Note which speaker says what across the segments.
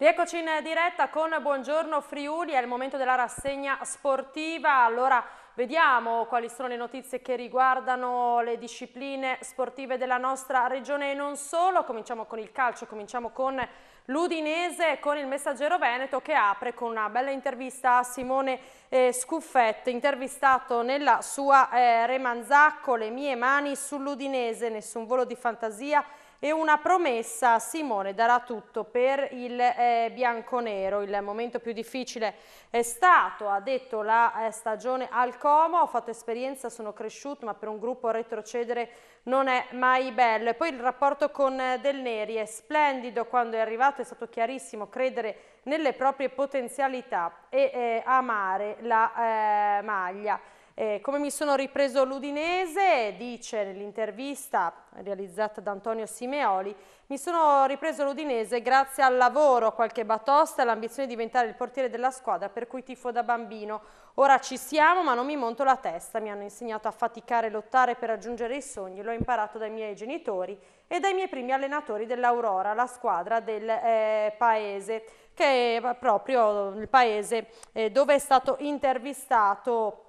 Speaker 1: Rieccoci in diretta con Buongiorno Friuli, è il momento della rassegna sportiva, allora vediamo quali sono le notizie che riguardano le discipline sportive della nostra regione e non solo, cominciamo con il calcio, cominciamo con l'Udinese con il messaggero Veneto che apre con una bella intervista a Simone eh, Scuffetto, intervistato nella sua eh, Remanzacco, le mie mani sull'Udinese, nessun volo di fantasia, e una promessa, Simone darà tutto per il eh, bianconero, il momento più difficile è stato, ha detto la eh, stagione al Como, ho fatto esperienza, sono cresciuto ma per un gruppo retrocedere non è mai bello e poi il rapporto con eh, Del Neri è splendido, quando è arrivato è stato chiarissimo credere nelle proprie potenzialità e eh, amare la eh, maglia. Eh, come mi sono ripreso l'Udinese, dice nell'intervista realizzata da Antonio Simeoli, mi sono ripreso l'Udinese grazie al lavoro, qualche batosta e all'ambizione di diventare il portiere della squadra per cui tifo da bambino. Ora ci siamo ma non mi monto la testa, mi hanno insegnato a faticare e lottare per raggiungere i sogni, l'ho imparato dai miei genitori e dai miei primi allenatori dell'Aurora, la squadra del eh, paese, che è proprio il paese eh, dove è stato intervistato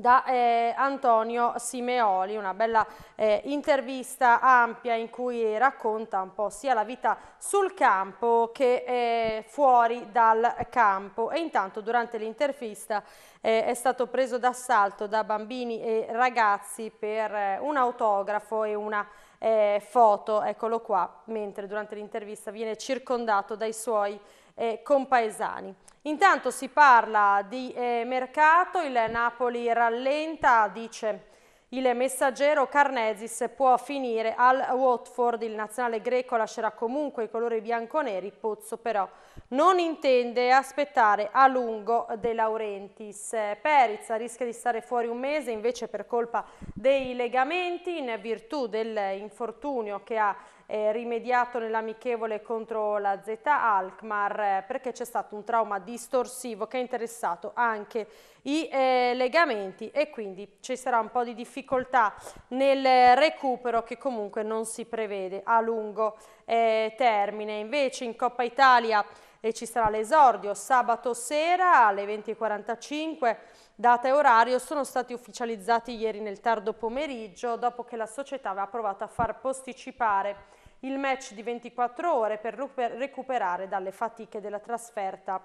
Speaker 1: da eh, Antonio Simeoli, una bella eh, intervista ampia in cui racconta un po' sia la vita sul campo che eh, fuori dal campo e intanto durante l'intervista eh, è stato preso d'assalto da bambini e ragazzi per eh, un autografo e una eh, foto, eccolo qua, mentre durante l'intervista viene circondato dai suoi eh, compaesani. Intanto si parla di eh, mercato, il Napoli rallenta, dice il messaggero Carnesis può finire al Watford, il nazionale greco lascerà comunque i colori bianconeri, Pozzo però non intende aspettare a lungo De Laurentiis. Perizza rischia di stare fuori un mese invece per colpa dei legamenti in virtù dell'infortunio che ha eh, rimediato nell'amichevole contro la Z Alkmaar eh, perché c'è stato un trauma distorsivo che ha interessato anche i eh, legamenti e quindi ci sarà un po' di difficoltà nel recupero che comunque non si prevede a lungo eh, termine. Invece in Coppa Italia e ci sarà l'esordio sabato sera alle 20.45. Data e orario sono stati ufficializzati ieri nel tardo pomeriggio dopo che la società aveva provato a far posticipare il match di 24 ore per recuperare dalle fatiche della trasferta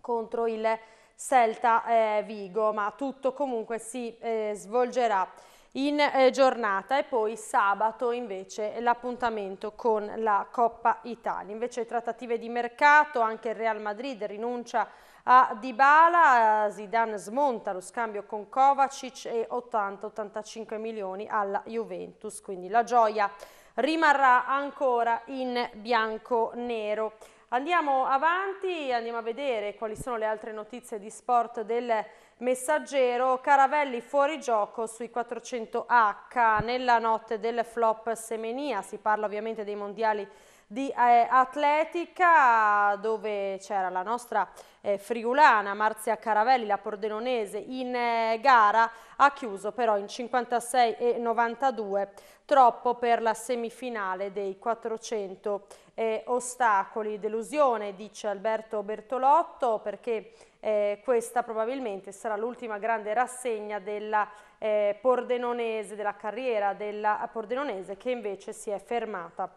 Speaker 1: contro il Celta eh, Vigo, ma tutto comunque si eh, svolgerà in eh, giornata e poi sabato invece l'appuntamento con la Coppa Italia. Invece trattative di mercato, anche il Real Madrid rinuncia a Dybala, Zidane smonta lo scambio con Kovacic e 80-85 milioni alla Juventus, quindi la gioia rimarrà ancora in bianco-nero. Andiamo avanti, andiamo a vedere quali sono le altre notizie di sport del messaggero. Caravelli fuori gioco sui 400H nella notte del flop Semenia, si parla ovviamente dei mondiali di eh, atletica dove c'era la nostra eh, friulana Marzia Caravelli, la pordenonese in eh, gara ha chiuso però in 56 e 92 troppo per la semifinale dei 400 eh, ostacoli delusione dice Alberto Bertolotto perché eh, questa probabilmente sarà l'ultima grande rassegna della eh, pordenonese della carriera della pordenonese che invece si è fermata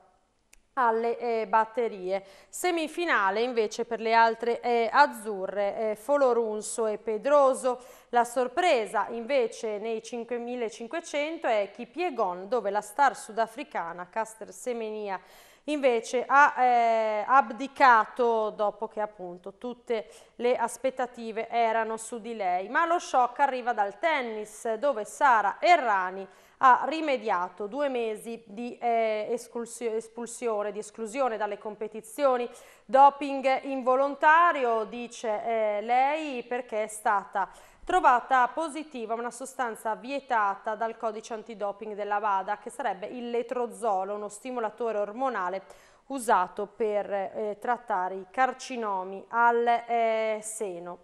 Speaker 1: alle eh, batterie. Semifinale invece per le altre eh, azzurre, eh, Folorunso e Pedroso. La sorpresa invece nei 5500 è Kipiegon dove la star sudafricana Caster Semenia invece ha eh, abdicato dopo che appunto tutte le aspettative erano su di lei. Ma lo shock arriva dal tennis dove Sara Errani ha rimediato due mesi di eh, espulsione, di esclusione dalle competizioni, doping involontario, dice eh, lei, perché è stata trovata positiva una sostanza vietata dal codice antidoping della VADA che sarebbe il letrozolo, uno stimolatore ormonale usato per eh, trattare i carcinomi al eh, seno.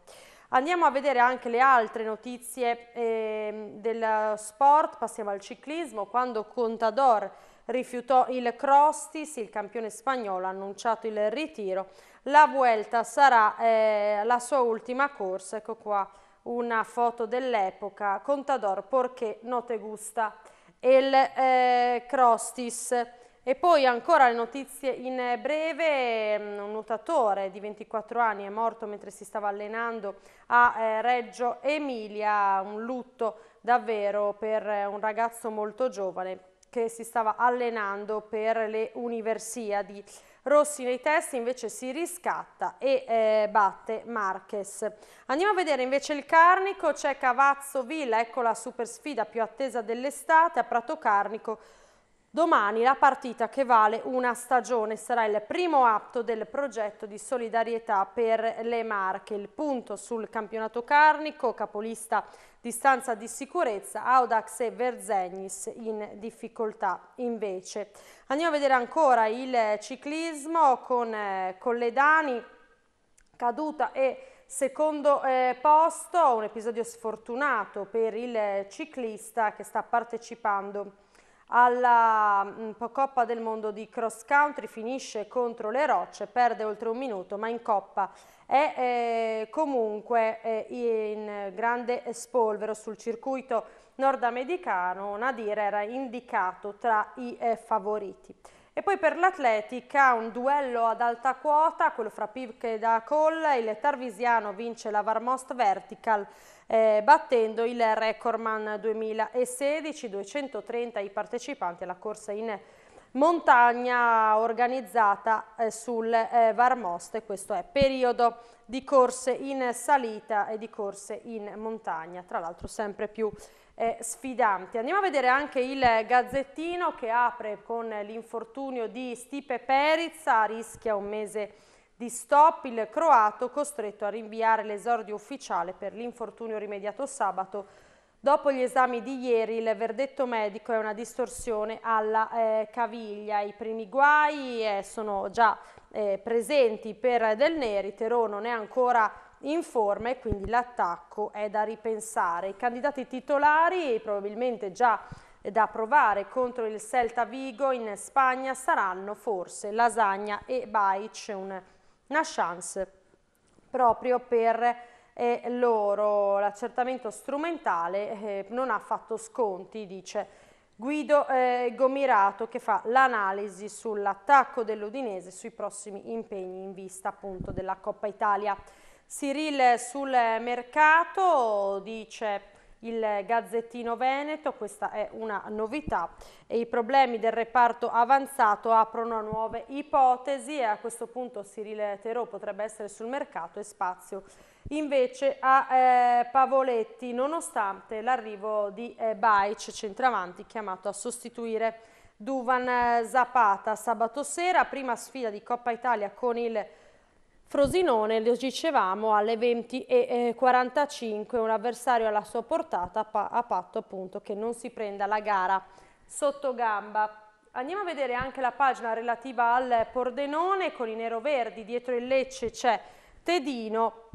Speaker 1: Andiamo a vedere anche le altre notizie eh, del sport, passiamo al ciclismo, quando Contador rifiutò il Crostis, il campione spagnolo ha annunciato il ritiro, la Vuelta sarà eh, la sua ultima corsa, ecco qua una foto dell'epoca, Contador, Porché, Notegusta e il eh, Crostis. E poi ancora le notizie in breve, mm, un nuotatore di 24 anni è morto mentre si stava allenando a eh, Reggio Emilia, un lutto davvero per eh, un ragazzo molto giovane che si stava allenando per le universiadi. Rossi nei test invece si riscatta e eh, batte Marquez. Andiamo a vedere invece il Carnico, c'è Cavazzo Villa, ecco la super sfida più attesa dell'estate a Prato Carnico Domani la partita che vale una stagione sarà il primo atto del progetto di solidarietà per le Marche. Il punto sul campionato carnico, capolista distanza di sicurezza, Audax e Verzegnis in difficoltà invece. Andiamo a vedere ancora il ciclismo con eh, Dani, caduta e Secondo eh, posto, un episodio sfortunato per il ciclista che sta partecipando alla mm, Coppa del Mondo di Cross Country, finisce contro le rocce, perde oltre un minuto, ma in Coppa è eh, comunque eh, in grande spolvero sul circuito nordamericano, Nadir era indicato tra i eh, favoriti. E poi per l'atletica un duello ad alta quota, quello fra Pivcheda e Coll, il Tarvisiano vince la Varmost Vertical eh, battendo il recordman 2016, 230 i partecipanti alla corsa in montagna organizzata eh, sul eh, Varmost e questo è periodo di corse in salita e di corse in montagna, tra l'altro sempre più eh, sfidanti. Andiamo a vedere anche il gazzettino che apre con l'infortunio di Stipe Perizza, rischia un mese di stop, il croato costretto a rinviare l'esordio ufficiale per l'infortunio rimediato sabato Dopo gli esami di ieri il verdetto medico è una distorsione alla eh, caviglia. I primi guai eh, sono già eh, presenti per Del Neri, Terò non è ancora informa e quindi l'attacco è da ripensare. I candidati titolari probabilmente già da provare contro il Celta Vigo in Spagna saranno forse Lasagna e Baic, una chance proprio per eh, loro. L'accertamento strumentale eh, non ha fatto sconti, dice Guido eh, Gomirato che fa l'analisi sull'attacco dell'Udinese sui prossimi impegni in vista appunto della Coppa Italia. Cyril sul mercato dice il Gazzettino Veneto, questa è una novità, e i problemi del reparto avanzato aprono a nuove ipotesi e a questo punto Cyril Terò potrebbe essere sul mercato e spazio invece a eh, Pavoletti nonostante l'arrivo di eh, Baic centravanti chiamato a sostituire Duvan eh, Zapata sabato sera, prima sfida di Coppa Italia con il Frosinone, lo dicevamo, alle 20.45, eh, un avversario alla sua portata a patto appunto che non si prenda la gara sotto gamba. Andiamo a vedere anche la pagina relativa al Pordenone con i nero-verdi, dietro il Lecce c'è Tedino,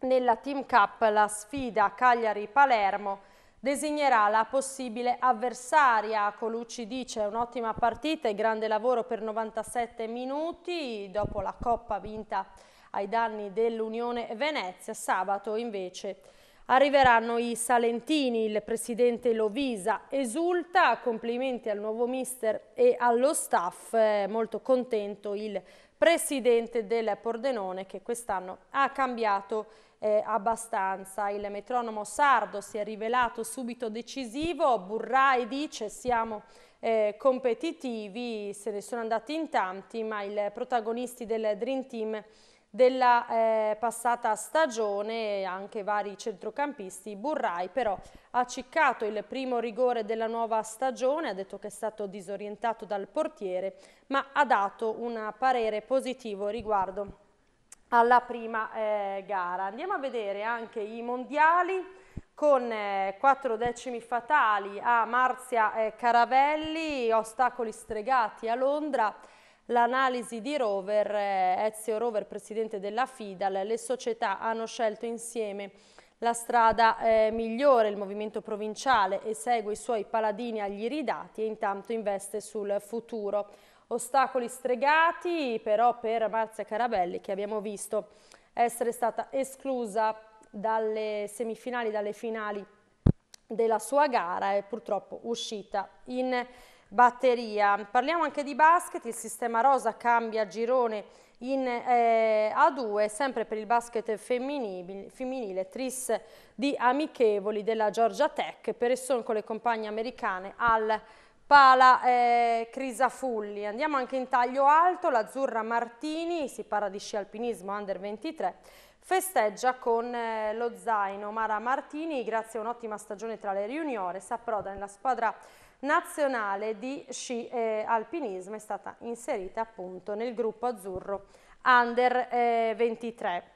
Speaker 1: nella Team Cup la sfida Cagliari-Palermo designerà la possibile avversaria. Colucci dice un'ottima partita e grande lavoro per 97 minuti dopo la Coppa vinta ai danni dell'Unione Venezia. Sabato invece arriveranno i Salentini, il presidente Lovisa esulta, complimenti al nuovo mister e allo staff, molto contento il presidente del Pordenone che quest'anno ha cambiato eh, abbastanza. Il metronomo sardo si è rivelato subito decisivo, Burrai dice siamo eh, competitivi, se ne sono andati in tanti, ma i protagonisti del Dream Team della eh, passata stagione, anche vari centrocampisti. Burrai però ha ciccato il primo rigore della nuova stagione, ha detto che è stato disorientato dal portiere, ma ha dato un parere positivo riguardo alla prima eh, gara. Andiamo a vedere anche i mondiali con eh, quattro decimi fatali a Marzia eh, Caravelli, ostacoli stregati a Londra, l'analisi di Rover, eh, Ezio Rover, presidente della FIDAL, le società hanno scelto insieme la strada eh, migliore, il movimento provinciale esegue i suoi paladini agli ridati e intanto investe sul futuro. Ostacoli stregati però per Marzia Carabelli che abbiamo visto essere stata esclusa dalle semifinali, dalle finali della sua gara e purtroppo uscita in batteria. Parliamo anche di basket, il sistema rosa cambia girone in eh, A2, sempre per il basket femminile, femminile tris di amichevoli della Georgia Tech, per Esson con le compagne americane al Pala eh, Crisafulli. Andiamo anche in taglio alto, l'Azzurra Martini, si parla di sci alpinismo under 23, festeggia con eh, lo zaino Mara Martini, grazie a un'ottima stagione tra le juniore, si approda nella squadra nazionale di sci eh, alpinismo è stata inserita appunto nel gruppo azzurro under eh, 23.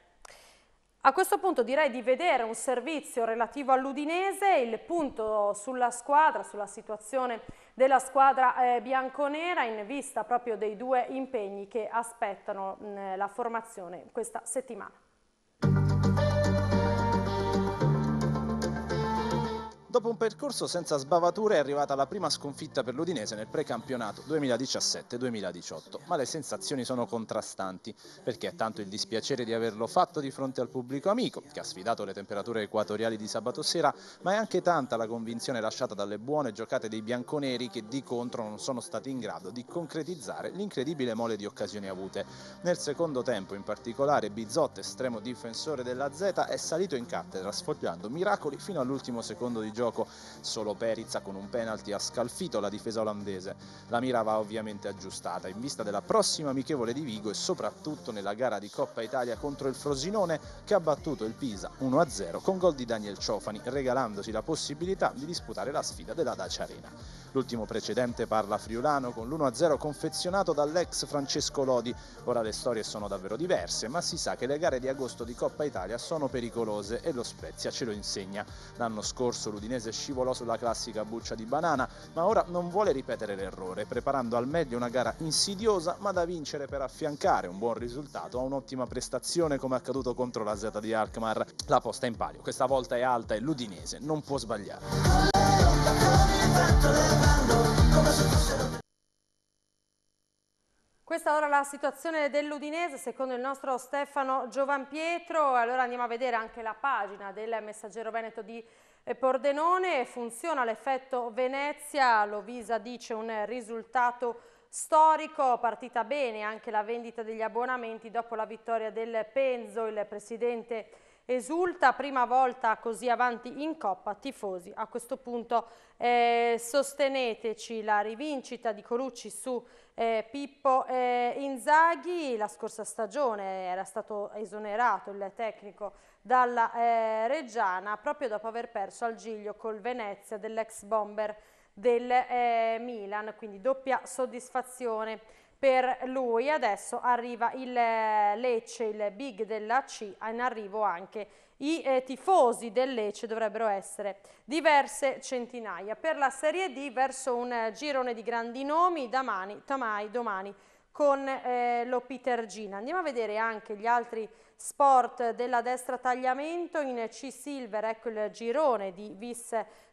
Speaker 1: A questo punto direi di vedere un servizio relativo all'Udinese, il punto sulla squadra, sulla situazione della squadra eh, bianconera in vista proprio dei due impegni che aspettano mh, la formazione questa settimana.
Speaker 2: Dopo un percorso senza sbavature è arrivata la prima sconfitta per l'Udinese nel precampionato 2017-2018, ma le sensazioni sono contrastanti, perché è tanto il dispiacere di averlo fatto di fronte al pubblico amico, che ha sfidato le temperature equatoriali di sabato sera, ma è anche tanta la convinzione lasciata dalle buone giocate dei bianconeri che di contro non sono stati in grado di concretizzare l'incredibile mole di occasioni avute. Nel secondo tempo in particolare Bizzotto, estremo difensore della Z, è salito in cattedra sfogliando miracoli fino all'ultimo secondo di gioco gioco solo Perizza con un penalty ha scalfito la difesa olandese. La mira va ovviamente aggiustata in vista della prossima amichevole di Vigo e soprattutto nella gara di Coppa Italia contro il Frosinone che ha battuto il Pisa 1-0 con gol di Daniel Ciofani regalandosi la possibilità di disputare la sfida della Dacia Arena. L'ultimo precedente parla friulano con l'1-0 confezionato dall'ex Francesco Lodi. Ora le storie sono davvero diverse, ma si sa che le gare di agosto di Coppa Italia sono pericolose e lo Spezia ce lo insegna. L'anno scorso l'Udinese udinese scivolò sulla classica buccia di banana, ma ora non vuole ripetere l'errore, preparando al meglio una gara insidiosa ma da vincere per affiancare un buon risultato a un'ottima prestazione come accaduto contro la Z di Alkmaar. La posta in palio, questa volta è alta e l'udinese non può sbagliare.
Speaker 1: Questa ora la situazione dell'Udinese secondo il nostro Stefano Giovanpietro, allora andiamo a vedere anche la pagina del Messaggero Veneto di e Pordenone funziona l'effetto Venezia, Lovisa dice un risultato storico, partita bene anche la vendita degli abbonamenti dopo la vittoria del Penzo, il presidente esulta, prima volta così avanti in Coppa, tifosi a questo punto eh, sosteneteci la rivincita di Colucci su eh, Pippo eh, Inzaghi, la scorsa stagione era stato esonerato il tecnico dalla eh, Reggiana proprio dopo aver perso al Giglio col Venezia dell'ex bomber del eh, Milan, quindi doppia soddisfazione per lui. Adesso arriva il eh, Lecce, il big della C, in arrivo anche i eh, tifosi del Lecce, dovrebbero essere diverse centinaia. Per la Serie D verso un eh, girone di grandi nomi, domani, tamai, domani con eh, lo Peter Gina. Andiamo a vedere anche gli altri Sport della destra tagliamento in C Silver, ecco il girone di Vis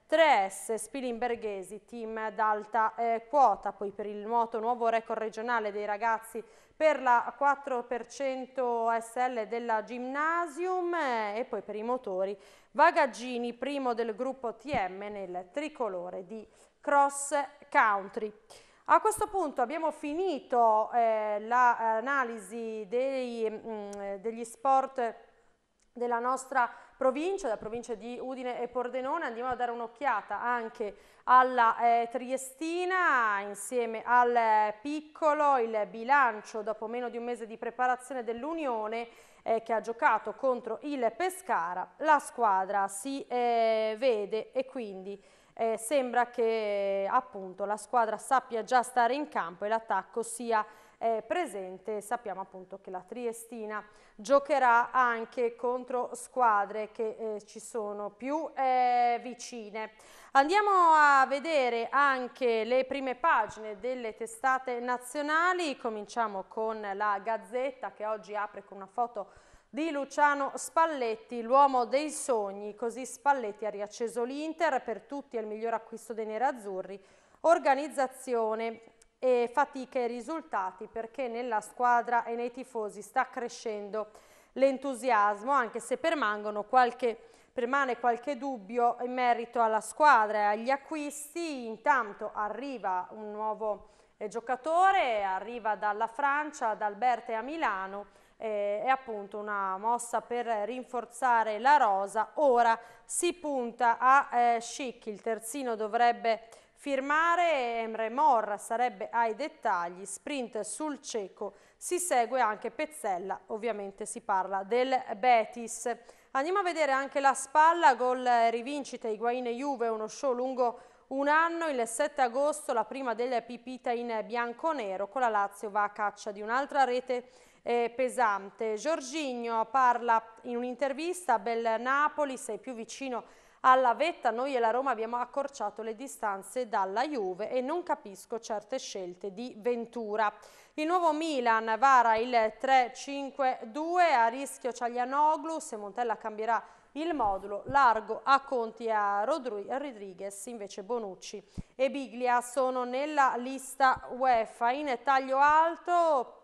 Speaker 1: 3S Spilimberghesi, team d'alta eh, quota, poi per il nuoto nuovo record regionale dei ragazzi per la 4% SL della Gymnasium eh, e poi per i motori Vagaggini, primo del gruppo TM nel tricolore di cross country. A questo punto abbiamo finito eh, l'analisi la, mm, degli sport della nostra provincia, della provincia di Udine e Pordenone, andiamo a dare un'occhiata anche alla eh, Triestina insieme al eh, piccolo, il bilancio dopo meno di un mese di preparazione dell'Unione eh, che ha giocato contro il Pescara, la squadra si eh, vede e quindi eh, sembra che appunto la squadra sappia già stare in campo e l'attacco sia eh, presente, sappiamo appunto che la Triestina giocherà anche contro squadre che eh, ci sono più eh, vicine. Andiamo a vedere anche le prime pagine delle testate nazionali, cominciamo con la Gazzetta che oggi apre con una foto di Luciano Spalletti, l'uomo dei sogni, così Spalletti ha riacceso l'Inter, per tutti è il miglior acquisto dei nerazzurri, organizzazione e fatiche e risultati perché nella squadra e nei tifosi sta crescendo l'entusiasmo anche se qualche, permane qualche dubbio in merito alla squadra e agli acquisti intanto arriva un nuovo eh, giocatore arriva dalla Francia, ad Alberta e a Milano eh, è appunto una mossa per rinforzare la rosa ora si punta a eh, Schick, il terzino dovrebbe Firmare Emre Morra sarebbe ai dettagli, sprint sul cieco, si segue anche Pezzella, ovviamente si parla del Betis. Andiamo a vedere anche la spalla, gol rivincita Higuain e Juve, uno show lungo un anno, il 7 agosto la prima delle pipita in bianco-nero, con la Lazio va a caccia di un'altra rete eh, pesante. Giorginio parla in un'intervista, bel Napoli, sei più vicino a alla vetta noi e la Roma abbiamo accorciato le distanze dalla Juve e non capisco certe scelte di Ventura. Il nuovo Milan vara il 3-5-2 a rischio Ciaglianoglu, se Montella cambierà il modulo largo a Conti e a Rodriguez, invece Bonucci e Biglia sono nella lista UEFA. In taglio alto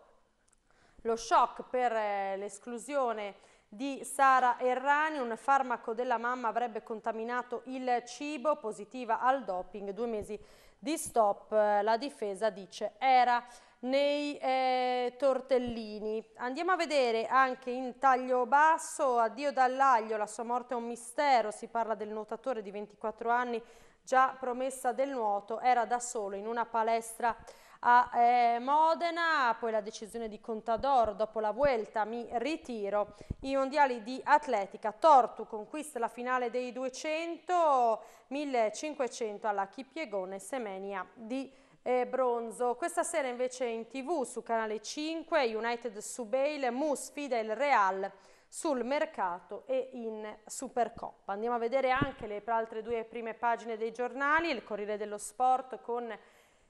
Speaker 1: lo shock per eh, l'esclusione di Sara Errani, un farmaco della mamma avrebbe contaminato il cibo, positiva al doping, due mesi di stop, la difesa dice era nei eh, tortellini. Andiamo a vedere anche in taglio basso, addio dall'aglio, la sua morte è un mistero, si parla del nuotatore di 24 anni, già promessa del nuoto, era da solo in una palestra a eh, Modena, poi la decisione di Contador dopo la Vuelta, mi ritiro. I mondiali di atletica, Tortu conquista la finale dei 200, 1500 alla Chipiegone Semenia di eh, bronzo. Questa sera invece in tv su canale 5 United Subail, Mu sfida il Real sul mercato e in Supercoppa. Andiamo a vedere anche le altre due prime pagine dei giornali, il Corriere dello Sport con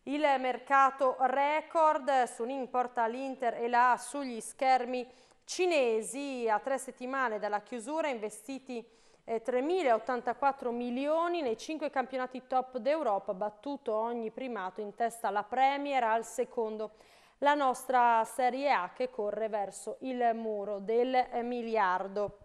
Speaker 1: il mercato record su Ning porta l'Inter e la A sugli schermi cinesi a tre settimane dalla chiusura investiti 3.084 eh, milioni nei cinque campionati top d'Europa, battuto ogni primato in testa alla Premier al secondo la nostra Serie A che corre verso il muro del miliardo.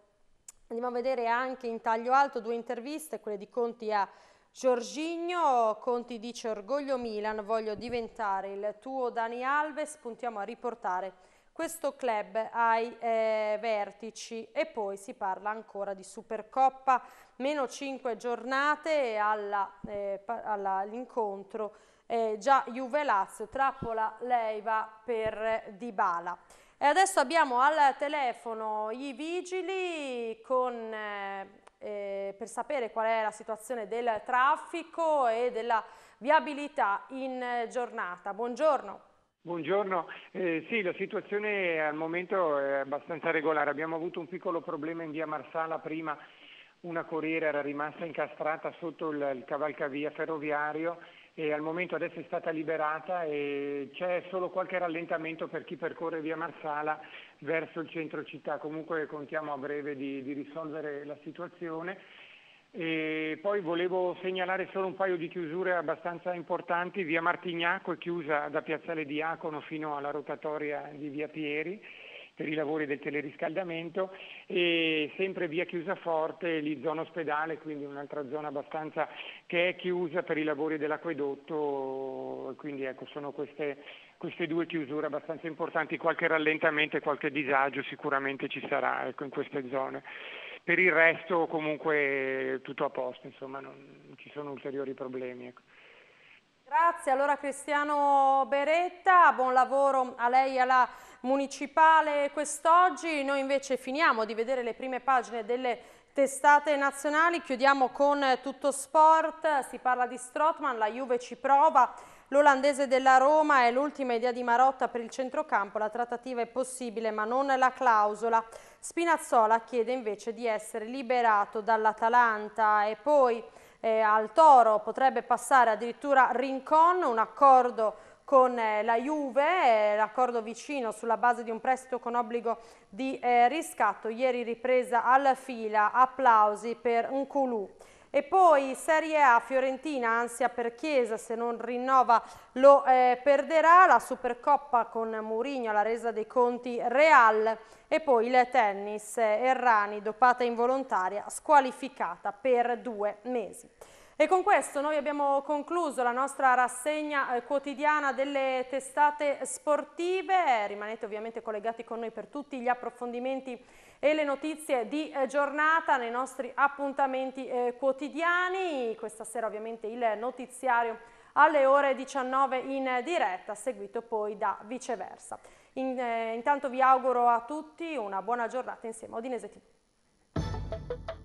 Speaker 1: Andiamo a vedere anche in taglio alto due interviste, quelle di Conti a Giorginio Conti dice orgoglio Milan, voglio diventare il tuo Dani Alves, puntiamo a riportare questo club ai eh, vertici e poi si parla ancora di Supercoppa, meno 5 giornate eh, all'incontro eh, all eh, già Juve-Lazio, trappola Leiva per Dybala. E adesso abbiamo al telefono i vigili con eh, eh, per sapere qual è la situazione del traffico e della viabilità in eh, giornata. Buongiorno.
Speaker 3: Buongiorno, eh, sì la situazione al momento è abbastanza regolare, abbiamo avuto un piccolo problema in via Marsala prima, una corriera era rimasta incastrata sotto il, il cavalcavia ferroviario e al momento adesso è stata liberata e c'è solo qualche rallentamento per chi percorre via Marsala verso il centro città. Comunque contiamo a breve di, di risolvere la situazione. E poi volevo segnalare solo un paio di chiusure abbastanza importanti. Via Martignaco è chiusa da Piazzale Diacono fino alla rotatoria di Via Pieri per i lavori del teleriscaldamento e sempre via chiusa forte lì zona ospedale, quindi un'altra zona abbastanza che è chiusa per i lavori dell'acquedotto, quindi ecco, sono queste, queste due chiusure abbastanza importanti, qualche rallentamento e qualche disagio sicuramente ci sarà ecco, in queste zone. Per il resto comunque tutto a posto, insomma, non ci sono ulteriori problemi. Ecco.
Speaker 1: Grazie, allora Cristiano Beretta, buon lavoro a lei e alla municipale quest'oggi. Noi invece finiamo di vedere le prime pagine delle testate nazionali, chiudiamo con tutto sport, si parla di Strotman, la Juve ci prova, l'olandese della Roma è l'ultima idea di Marotta per il centrocampo, la trattativa è possibile ma non la clausola. Spinazzola chiede invece di essere liberato dall'Atalanta e poi eh, al Toro, potrebbe passare addirittura Rincon, un accordo con eh, la Juve, l'accordo vicino sulla base di un prestito con obbligo di eh, riscatto, ieri ripresa alla fila, applausi per un culù. E poi Serie A, Fiorentina, ansia per Chiesa, se non rinnova lo eh, perderà, la Supercoppa con Mourinho, la resa dei conti Real e poi il tennis, eh, Errani, dopata involontaria, squalificata per due mesi. E con questo noi abbiamo concluso la nostra rassegna eh, quotidiana delle testate sportive, rimanete ovviamente collegati con noi per tutti gli approfondimenti e le notizie di eh, giornata nei nostri appuntamenti eh, quotidiani, questa sera ovviamente il notiziario alle ore 19 in diretta, seguito poi da viceversa. In, eh, intanto vi auguro a tutti una buona giornata insieme a Odinese TV.